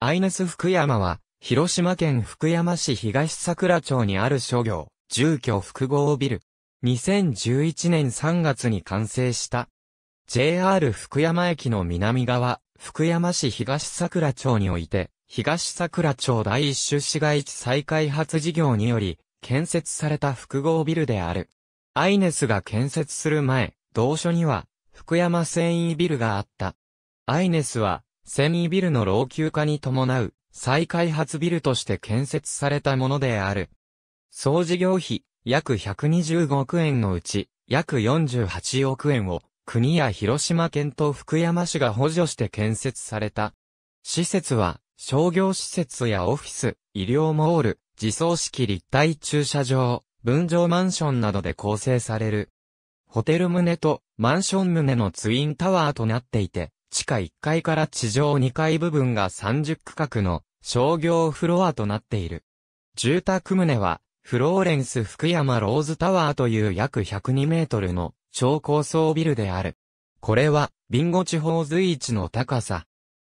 アイネス福山は、広島県福山市東桜町にある商業、住居複合ビル。2011年3月に完成した。JR 福山駅の南側、福山市東桜町において、東桜町第一種市街地再開発事業により、建設された複合ビルである。アイネスが建設する前、同所には、福山繊維ビルがあった。アイネスは、繊維ビルの老朽化に伴う再開発ビルとして建設されたものである。総事業費約125億円のうち約48億円を国や広島県と福山市が補助して建設された。施設は商業施設やオフィス、医療モール、自走式立体駐車場、分譲マンションなどで構成される。ホテル棟とマンション棟のツインタワーとなっていて、地下1階から地上2階部分が30区画の商業フロアとなっている。住宅棟は、フローレンス福山ローズタワーという約102メートルの超高層ビルである。これは、ビンゴ地方随一の高さ。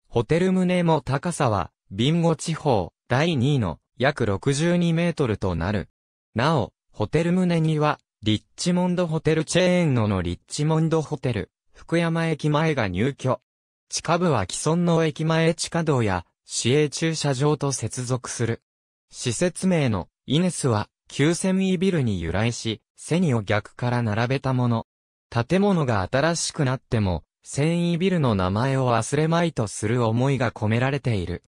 ホテル棟も高さは、ビンゴ地方第2位の約62メートルとなる。なお、ホテル棟には、リッチモンドホテルチェーンののリッチモンドホテル、福山駅前が入居。地下部は既存の駅前地下道や市営駐車場と接続する。施設名のイネスは旧セミビルに由来し、セニを逆から並べたもの。建物が新しくなっても、繊維ビルの名前を忘れまいとする思いが込められている。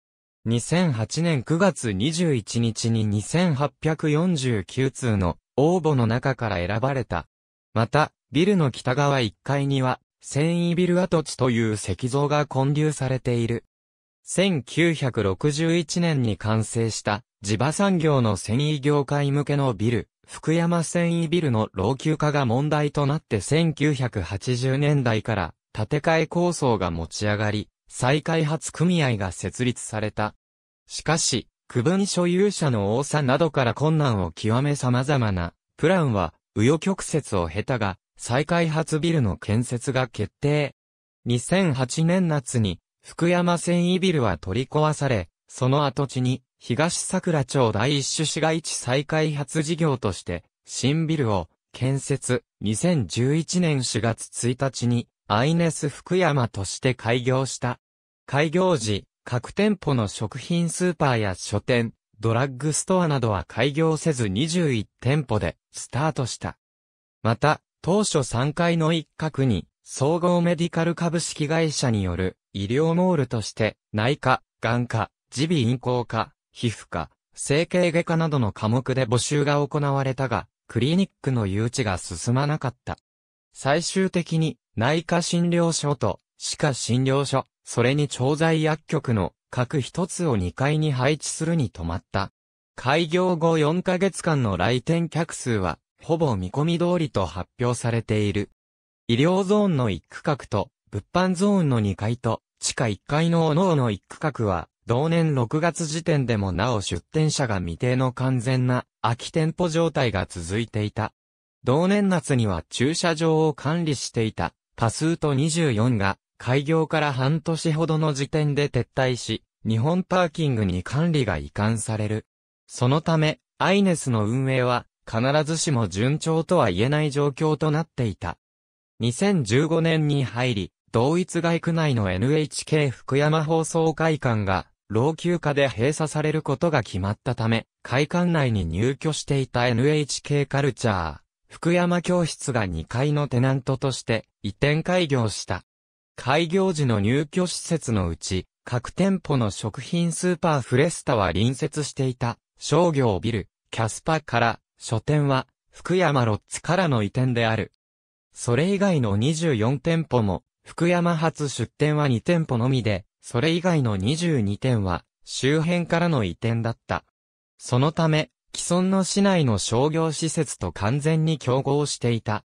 2008年9月21日に2849通の応募の中から選ばれた。また、ビルの北側1階には繊維ビル跡地という石像が建立されている。1961年に完成した地場産業の繊維業界向けのビル、福山繊維ビルの老朽化が問題となって1980年代から建て替え構想が持ち上がり、再開発組合が設立された。しかし、区分所有者の多さなどから困難を極め様々な、プランは、右余曲折を経たが、再開発ビルの建設が決定。2008年夏に、福山繊維ビルは取り壊され、その跡地に、東桜町第一種市街地再開発事業として、新ビルを建設。2011年4月1日に、アイネス福山として開業した。開業時、各店舗の食品スーパーや書店、ドラッグストアなどは開業せず21店舗でスタートした。また、当初3階の一角に、総合メディカル株式会社による医療モールとして、内科、眼科、耳鼻咽喉科、皮膚科、整形外科などの科目で募集が行われたが、クリニックの誘致が進まなかった。最終的に、内科診療所と歯科診療所、それに調剤薬局の各一つを2階に配置するに止まった。開業後4ヶ月間の来店客数はほぼ見込み通りと発表されている。医療ゾーンの1区画と、物販ゾーンの2階と、地下1階の各のの1区画は、同年6月時点でもなお出店者が未定の完全な空き店舗状態が続いていた。同年夏には駐車場を管理していたパスート24が開業から半年ほどの時点で撤退し、日本パーキングに管理が移管される。そのため、アイネスの運営は必ずしも順調とは言えない状況となっていた。2015年に入り、同一外区内の NHK 福山放送会館が、老朽化で閉鎖されることが決まったため、会館内に入居していた NHK カルチャー、福山教室が2階のテナントとして移転開業した。開業時の入居施設のうち、各店舗の食品スーパーフレスタは隣接していた商業ビル、キャスパから書店は、福山ロッツからの移転である。それ以外の24店舗も、福山発出店は2店舗のみで、それ以外の22店は、周辺からの移転だった。そのため、既存の市内の商業施設と完全に競合していた。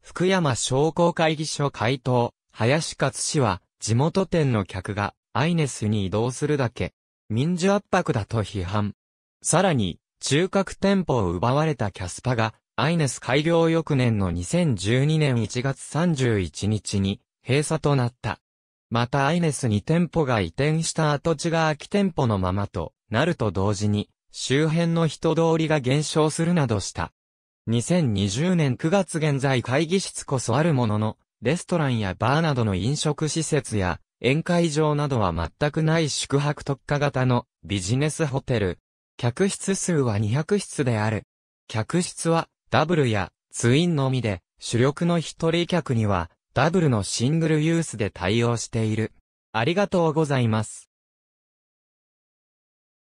福山商工会議所回答、林勝氏は、地元店の客が、アイネスに移動するだけ、民事圧迫だと批判。さらに、中核店舗を奪われたキャスパが、アイネス開業翌年の2012年1月31日に閉鎖となった。またアイネスに店舗が移転した跡地が空き店舗のままとなると同時に、周辺の人通りが減少するなどした。2020年9月現在会議室こそあるものの、レストランやバーなどの飲食施設や、宴会場などは全くない宿泊特化型のビジネスホテル、客室数は200室である。客室はダブルやツインのみで、主力の一人客にはダブルのシングルユースで対応している。ありがとうございます。